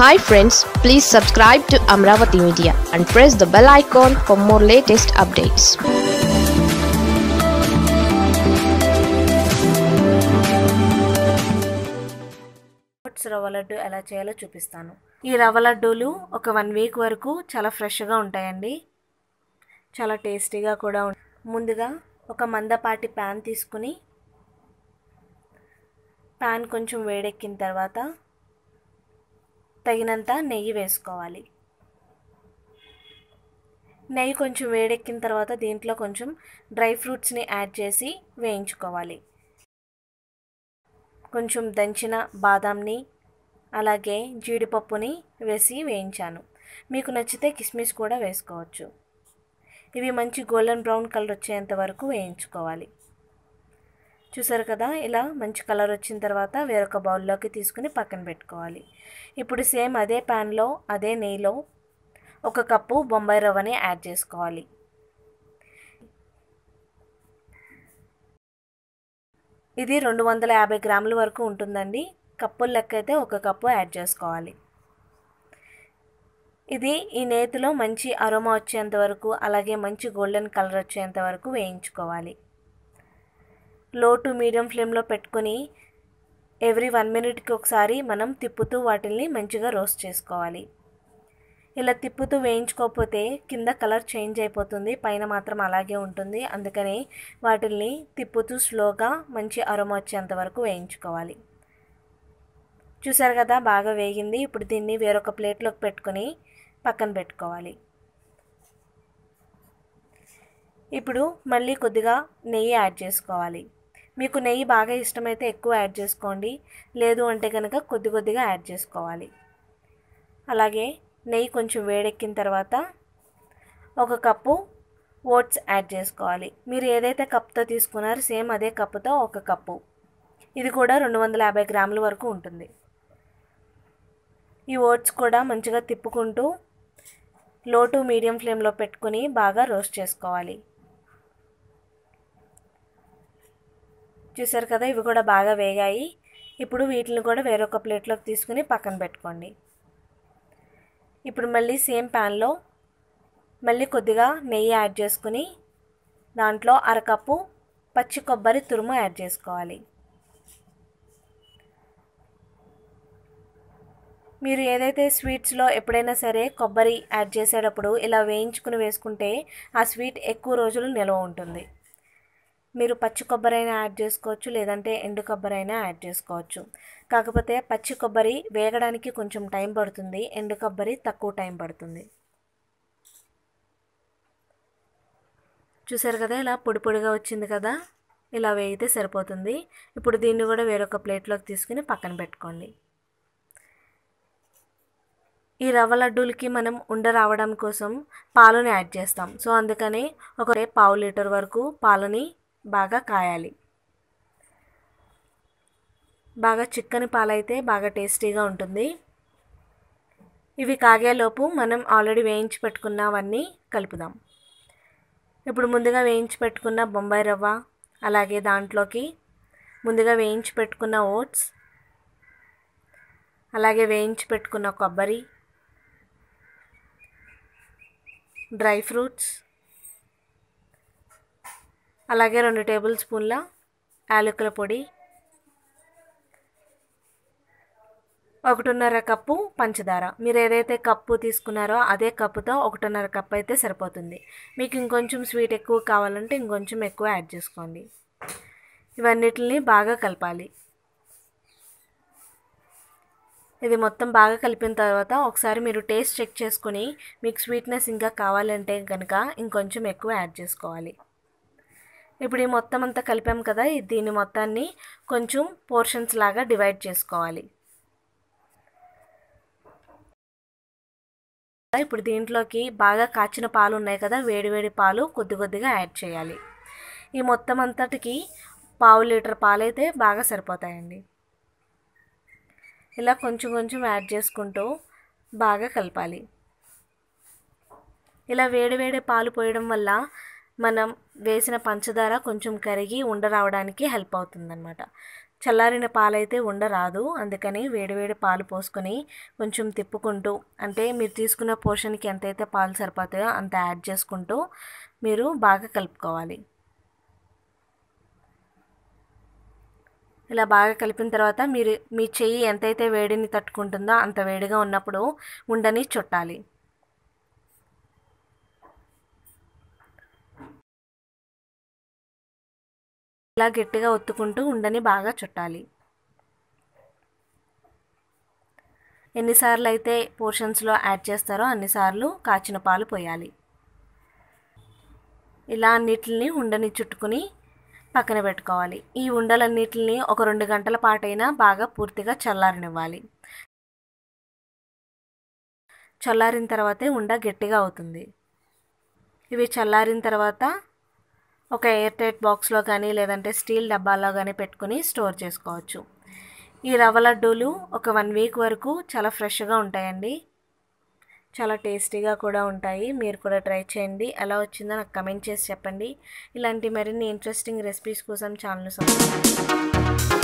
hi friends please subscribe to Amaravati media and press the bell icon for more latest updates రవ్వ లడ్డు ఎలా చేయాలో చూపిస్తాను ఈ రవ్వ లడ్డూలు ఒక వన్ వీక్ వరకు చాలా ఫ్రెష్గా ఉంటాయండి చాలా టేస్టీగా కూడా ముందుగా ఒక మందపాటి ప్యాన్ తీసుకుని ప్యాన్ కొంచెం వేడెక్కిన తర్వాత తగినంత నెయ్యి వేసుకోవాలి నెయ్యి కొంచెం వేడెక్కిన తర్వాత దీంట్లో కొంచెం డ్రై ఫ్రూట్స్ని యాడ్ చేసి వేయించుకోవాలి కొంచెం దంచిన బాదాంని అలాగే జీడిపప్పుని వేసి వేయించాను మీకు నచ్చితే కిస్మిస్ కూడా వేసుకోవచ్చు ఇవి మంచి గోల్డెన్ బ్రౌన్ కలర్ వచ్చేంత వరకు వేయించుకోవాలి చూసారు కదా ఇలా మంచి కలర్ వచ్చిన తర్వాత వేరొక బౌల్లోకి తీసుకుని పక్కన పెట్టుకోవాలి ఇప్పుడు సేమ్ అదే ప్యాన్లో అదే నెయ్యిలో ఒక కప్పు బొంబాయి రవ్వని యాడ్ చేసుకోవాలి ఇది రెండు వందల యాభై గ్రాముల వరకు ఉంటుందండి కప్పుల లెక్క అయితే ఒక కప్పు యాడ్ చేసుకోవాలి ఇది ఈ నేతిలో మంచి అరోమా వచ్చేంత వరకు అలాగే మంచి గోల్డెన్ కలర్ వచ్చేంత వరకు వేయించుకోవాలి లో టు మీడియం ఫ్లేమ్లో పెట్టుకొని ఎవ్రీ వన్ మినిట్కి ఒకసారి మనం తిప్పుతూ వాటిల్ని మంచిగా రోస్ట్ చేసుకోవాలి ఇలా తిప్పుతూ వేయించుకోకపోతే కింద కలర్ చేంజ్ అయిపోతుంది పైన మాత్రం అలాగే ఉంటుంది అందుకని వాటిల్ని తిప్పుతూ స్లోగా మంచి అరమ వచ్చేంత వరకు వేయించుకోవాలి చూసారు కదా బాగా వేగింది ఇప్పుడు దీన్ని వేరొక ప్లేట్లోకి పెట్టుకొని పక్కన పెట్టుకోవాలి ఇప్పుడు మళ్ళీ కొద్దిగా నెయ్యి యాడ్ చేసుకోవాలి మీకు నెయ్యి బాగా ఇష్టమైతే ఎక్కువ యాడ్ చేసుకోండి లేదు అంటే కనుక కొద్ది కొద్దిగా యాడ్ చేసుకోవాలి అలాగే నెయ్యి కొంచెం వేడెక్కిన తర్వాత ఒక కప్పు ఓట్స్ యాడ్ చేసుకోవాలి మీరు ఏదైతే కప్తో తీసుకున్నారో సేమ్ అదే కప్పుతో ఒక కప్పు ఇది కూడా రెండు వందల యాభై గ్రాముల వరకు ఉంటుంది ఈ ఓట్స్ కూడా మంచిగా తిప్పుకుంటూ లో టు మీడియం ఫ్లేమ్లో పెట్టుకుని బాగా రోస్ట్ చేసుకోవాలి చూసారు కదా ఇవి కూడా బాగా వేగాయి ఇప్పుడు వీటిని కూడా వేరొక ప్లేట్లోకి తీసుకుని పక్కన పెట్టుకోండి ఇప్పుడు మళ్ళీ సేమ్ ప్యాన్లో మళ్ళీ కొద్దిగా నెయ్యి యాడ్ చేసుకుని దాంట్లో అరకప్పు పచ్చి కొబ్బరి తురుము యాడ్ చేసుకోవాలి మీరు ఏదైతే స్వీట్స్లో ఎప్పుడైనా సరే కొబ్బరి యాడ్ చేసేటప్పుడు ఇలా వేయించుకుని వేసుకుంటే ఆ స్వీట్ ఎక్కువ రోజులు నిల్వ ఉంటుంది మీరు పచ్చి కొబ్బరి అయినా యాడ్ చేసుకోవచ్చు లేదంటే ఎండు కొబ్బరి అయినా యాడ్ చేసుకోవచ్చు కాకపోతే పచ్చి కొబ్బరి వేగడానికి కొంచెం టైం పడుతుంది ఎండు కొబ్బరి తక్కువ టైం పడుతుంది చూసారు కదా ఇలా పొడి పొడిగా వచ్చింది కదా ఇలా వేయితే సరిపోతుంది ఇప్పుడు దీన్ని కూడా వేరొక ప్లేట్లోకి తీసుకుని పక్కన పెట్టుకోండి ఈ రవ్వ లడ్డూలకి మనం ఉండ రావడం కోసం పాలను యాడ్ చేస్తాం సో అందుకని ఒక పావు లీటర్ వరకు పాలని బాగా కాయాలి బాగా చిక్కని పాలైతే బాగా టేస్టీగా ఉంటుంది ఇవి కాగేలోపు మనం ఆల్రెడీ వేయించి పెట్టుకున్నవన్నీ కలుపుదాం ఇప్పుడు ముందుగా వేయించి పెట్టుకున్న బొంబాయి రవ్వ అలాగే దాంట్లోకి ముందుగా వేయించి పెట్టుకున్న ఓట్స్ అలాగే వేయించి పెట్టుకున్న కొబ్బరి డ్రై ఫ్రూట్స్ అలాగే రెండు టేబుల్ స్పూన్ల యాలకుల పొడి ఒకటిన్నర కప్పు పంచదార మీరు ఏదైతే కప్పు తీసుకున్నారో అదే కప్పుతో ఒకటిన్నర కప్పు అయితే సరిపోతుంది మీకు ఇంకొంచెం స్వీట్ ఎక్కువ కావాలంటే ఇంకొంచెం ఎక్కువ యాడ్ చేసుకోండి ఇవన్నిటిని బాగా కలపాలి ఇది మొత్తం బాగా కలిపిన తర్వాత ఒకసారి మీరు టేస్ట్ చెక్ చేసుకుని మీకు స్వీట్నెస్ ఇంకా కావాలంటే కనుక ఇంకొంచెం ఎక్కువ యాడ్ చేసుకోవాలి ఇప్పుడు ఈ మొత్తం అంతా కలిపాం కదా దీని మొత్తాన్ని కొంచెం పోర్షన్స్ లాగా డివైడ్ చేసుకోవాలి ఇప్పుడు దీంట్లోకి బాగా కాచిన పాలు ఉన్నాయి కదా వేడివేడి పాలు కొద్ది కొద్దిగా యాడ్ చేయాలి ఈ మొత్తం అంతటికి పావు లీటర్ పాలైతే బాగా సరిపోతాయండి ఇలా కొంచెం కొంచెం యాడ్ చేసుకుంటూ బాగా కలపాలి ఇలా వేడివేడి పాలు పోయడం వల్ల మనం వేసిన పంచదార కొంచెం కరిగి ఉండరావడానికి హెల్ప్ అవుతుందన్నమాట చల్లారిన పాలైతే ఉండరాదు అందుకని వేడివేడి పాలు పోసుకొని కొంచెం తిప్పుకుంటూ అంటే మీరు తీసుకున్న పోర్షన్కి ఎంతైతే పాలు సరిపోతాయో అంత యాడ్ చేసుకుంటూ మీరు బాగా కలుపుకోవాలి ఇలా బాగా కలిపిన తర్వాత మీరు మీ చెయ్యి ఎంతైతే వేడిని తట్టుకుంటుందో అంత వేడిగా ఉన్నప్పుడు ఉండని చుట్టాలి ఇలా గట్టిగా ఒత్తుకుంటూ ఉండని బాగా చుట్టాలి ఎన్నిసార్లు అయితే పోర్షన్స్లో యాడ్ చేస్తారో అన్నిసార్లు కాచిన పాలు పోయాలి ఇలా అన్నిటిని ఉండని చుట్టుకుని పక్కన పెట్టుకోవాలి ఈ ఉండలన్నిటిని ఒక రెండు గంటల పాటైనా బాగా పూర్తిగా చల్లారనివ్వాలి చల్లారిన తర్వాతే ఉండ గట్టిగా అవుతుంది ఇవి చల్లారిన తర్వాత ఒక ఎయిర్ టైట్ బాక్స్లో కానీ లేదంటే స్టీల్ డబ్బాలో కానీ పెట్టుకుని స్టోర్ చేసుకోవచ్చు ఈ రవ్వ లడ్డూలు ఒక వన్ వీక్ వరకు చాలా ఫ్రెష్గా ఉంటాయండి చాలా టేస్టీగా కూడా ఉంటాయి మీరు కూడా ట్రై చేయండి ఎలా వచ్చిందో నాకు కమెంట్ చేసి చెప్పండి ఇలాంటి మరిన్ని ఇంట్రెస్టింగ్ రెసిపీస్ కోసం ఛానల్ సబ్స్క్రైబ్